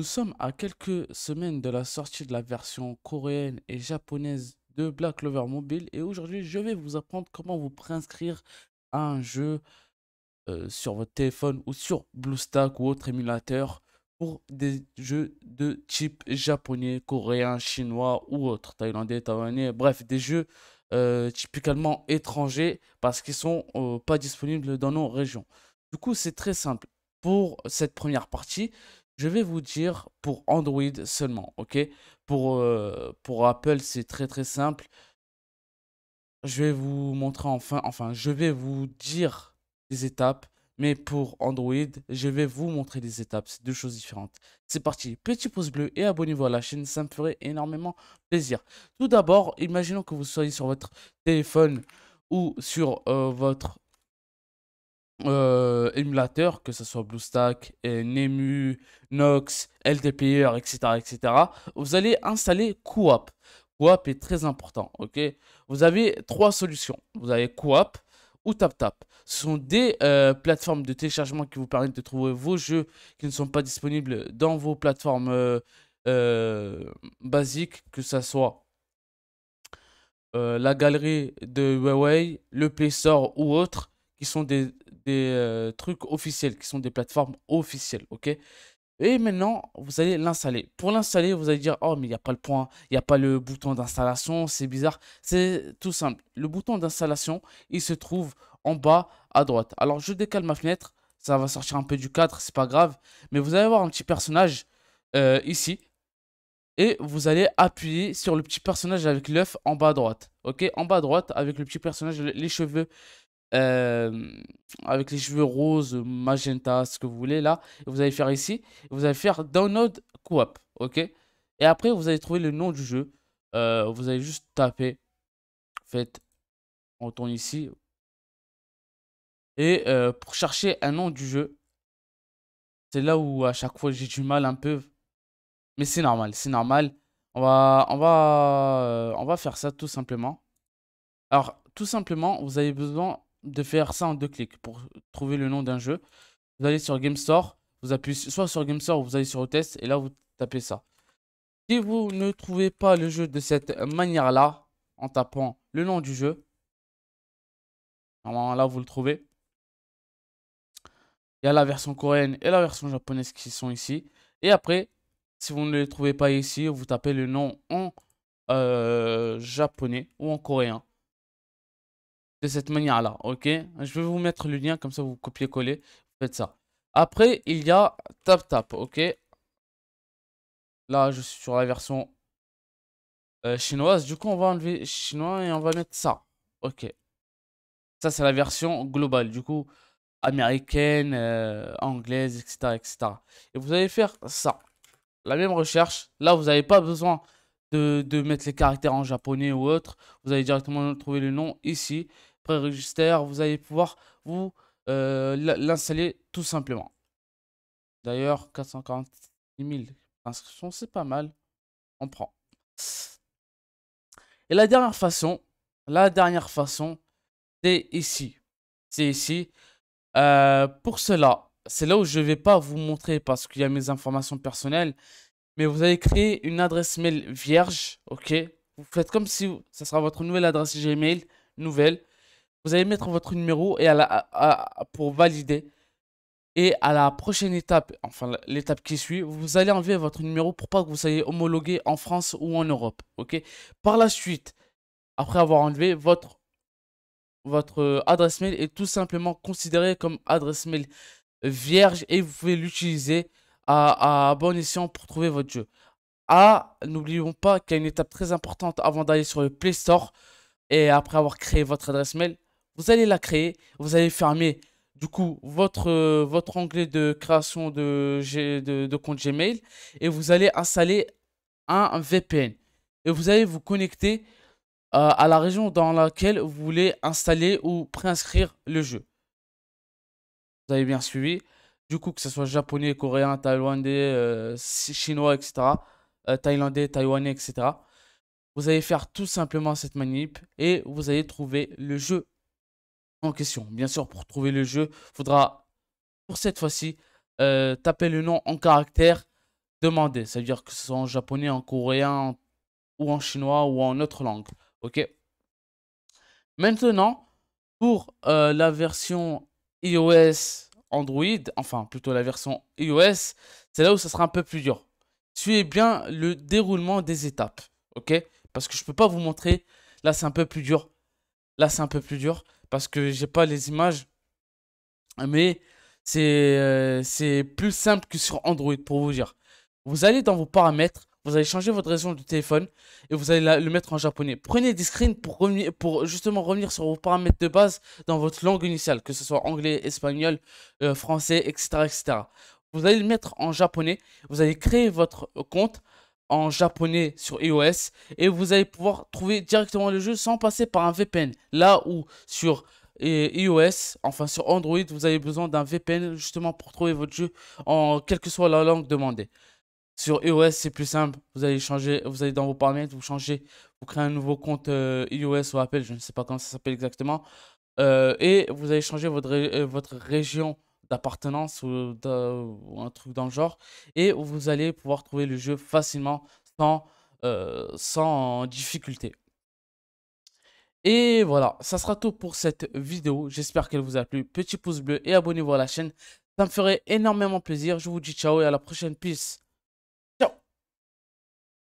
Nous sommes à quelques semaines de la sortie de la version coréenne et japonaise de Black Lover Mobile et aujourd'hui je vais vous apprendre comment vous préinscrire à un jeu euh, sur votre téléphone ou sur BlueStack ou autre émulateur pour des jeux de type japonais, coréen, chinois ou autre, thaïlandais, taïwanais, bref des jeux euh, typiquement étrangers parce qu'ils sont euh, pas disponibles dans nos régions. Du coup c'est très simple. Pour cette première partie, je vais vous dire pour Android seulement, ok pour, euh, pour Apple, c'est très très simple. Je vais vous montrer enfin, enfin, je vais vous dire les étapes, mais pour Android, je vais vous montrer les étapes. C'est deux choses différentes. C'est parti, petit pouce bleu et abonnez-vous à la chaîne, ça me ferait énormément plaisir. Tout d'abord, imaginons que vous soyez sur votre téléphone ou sur euh, votre euh, émulateurs, que ce soit BlueStack, Nemu, Nox, LTPR, etc., etc., vous allez installer Coop. Coop est très important, ok Vous avez trois solutions. Vous avez Coop ou TapTap. Ce sont des euh, plateformes de téléchargement qui vous permettent de trouver vos jeux qui ne sont pas disponibles dans vos plateformes euh, euh, basiques, que ce soit la galerie de Huawei, le Play Store ou autre qui sont des, euh, trucs officiels, qui sont des plateformes officielles, ok et maintenant, vous allez l'installer. Pour l'installer, vous allez dire Oh, mais il n'y a pas le point, il n'y a pas le bouton d'installation, c'est bizarre. C'est tout simple. Le bouton d'installation, il se trouve en bas à droite. Alors, je décale ma fenêtre, ça va sortir un peu du cadre, c'est pas grave. Mais vous allez voir un petit personnage euh, ici. Et vous allez appuyer sur le petit personnage avec l'œuf en bas à droite. Ok, en bas à droite, avec le petit personnage, les cheveux euh, avec les cheveux roses, magenta, ce que vous voulez là. vous allez faire ici, vous allez faire download coop, ok Et après, vous allez trouver le nom du jeu. Euh, vous allez juste taper, faites, on tourne ici. Et euh, pour chercher un nom du jeu, c'est là où à chaque fois j'ai du mal un peu. Mais c'est normal, c'est normal. On va, on, va, on va faire ça tout simplement. Alors, tout simplement, vous avez besoin de faire ça en deux clics pour trouver le nom d'un jeu. Vous allez sur Game Store, vous appuyez soit sur Game Store ou vous allez sur test et là vous tapez ça. Si vous ne trouvez pas le jeu de cette manière-là, en tapant le nom du jeu, normalement là vous le trouvez. Il y a la version coréenne et la version japonaise qui sont ici. Et après, si vous ne le trouvez pas ici, vous tapez le nom en euh, japonais ou en coréen de cette manière-là, ok Je vais vous mettre le lien, comme ça vous copiez-coller, faites ça. Après, il y a Tap Tap, ok Là, je suis sur la version euh, chinoise. Du coup, on va enlever chinois et on va mettre ça, ok Ça, c'est la version globale, du coup, américaine, euh, anglaise, etc., etc. Et vous allez faire ça. La même recherche. Là, vous n'avez pas besoin de, de mettre les caractères en japonais ou autre. Vous allez directement trouver le nom ici. Registère, vous allez pouvoir vous euh, l'installer tout simplement. D'ailleurs, 440 000 inscriptions, c'est pas mal. On prend. Et la dernière façon, la dernière façon, c'est ici. C'est ici. Euh, pour cela, c'est là où je vais pas vous montrer parce qu'il y a mes informations personnelles. Mais vous allez créer une adresse mail vierge, ok Vous faites comme si ça sera votre nouvelle adresse Gmail, nouvelle. Vous allez mettre votre numéro et à la, pour valider. Et à la prochaine étape, enfin l'étape qui suit, vous allez enlever votre numéro pour pas que vous soyez homologué en France ou en Europe. Par la suite, après avoir enlevé votre, votre euh, adresse mail est tout simplement considérée comme adresse mail vierge et vous pouvez l'utiliser à, à, bon escient pour trouver votre jeu. Ah, n'oublions pas qu'il y a une étape très importante avant d'aller sur le Play Store et après avoir créé votre adresse mail, vous allez la créer, vous allez fermer du coup votre, euh, votre onglet de création de, de, compte Gmail et vous allez installer un, VPN. Et vous allez vous connecter euh, à la région dans laquelle vous voulez installer ou préinscrire le jeu. Vous avez bien suivi. Du coup, que ce soit japonais, coréen, thaïlandais, euh, chinois, etc. thaïlandais, taïwanais, etc. Vous allez faire tout simplement cette manip et vous allez trouver le jeu question. Bien sûr, pour trouver le jeu, il faudra, pour cette fois-ci, euh, taper le nom en caractère demandé. C'est-à-dire que ce soit en japonais, en coréen, ou en chinois, ou en autre langue. Ok Maintenant, pour euh, la version iOS Android, enfin plutôt la version iOS, c'est là où ça sera un peu plus dur. Suivez bien le déroulement des étapes, ok Parce que je peux pas vous montrer, là c'est un peu plus dur Là, c'est un peu plus dur parce que j'ai pas les images. Mais euh, c'est plus simple que sur Android pour vous dire. Vous allez dans vos paramètres, vous allez changer votre région du téléphone et vous allez le mettre en japonais. Prenez des screens pour, justement revenir sur vos paramètres de base dans votre langue initiale, que ce soit anglais, espagnol, euh, français, etc., etc. Vous allez le mettre en japonais, vous allez créer votre compte, en japonais sur iOS et vous allez pouvoir trouver directement le jeu sans passer par un VPN. Là où sur eh, iOS, enfin sur Android, vous avez besoin d'un VPN justement pour trouver votre jeu en quelle que soit la langue demandée. Sur iOS, c'est plus simple. Vous allez changer, vous allez dans vos paramètres, vous changez, vous créez un nouveau compte euh, iOS ou Apple, je ne sais pas comment ça s'appelle exactement, euh, et vous allez changer votre, euh, votre région d'appartenance ou, un truc dans le genre. Et vous allez pouvoir trouver le jeu facilement sans, euh, sans difficulté. Et voilà, ça sera tout pour cette vidéo. J'espère qu'elle vous a plu. Petit pouce bleu et abonnez-vous à la chaîne. Ça me ferait énormément plaisir. Je vous dis ciao et à la prochaine. Peace.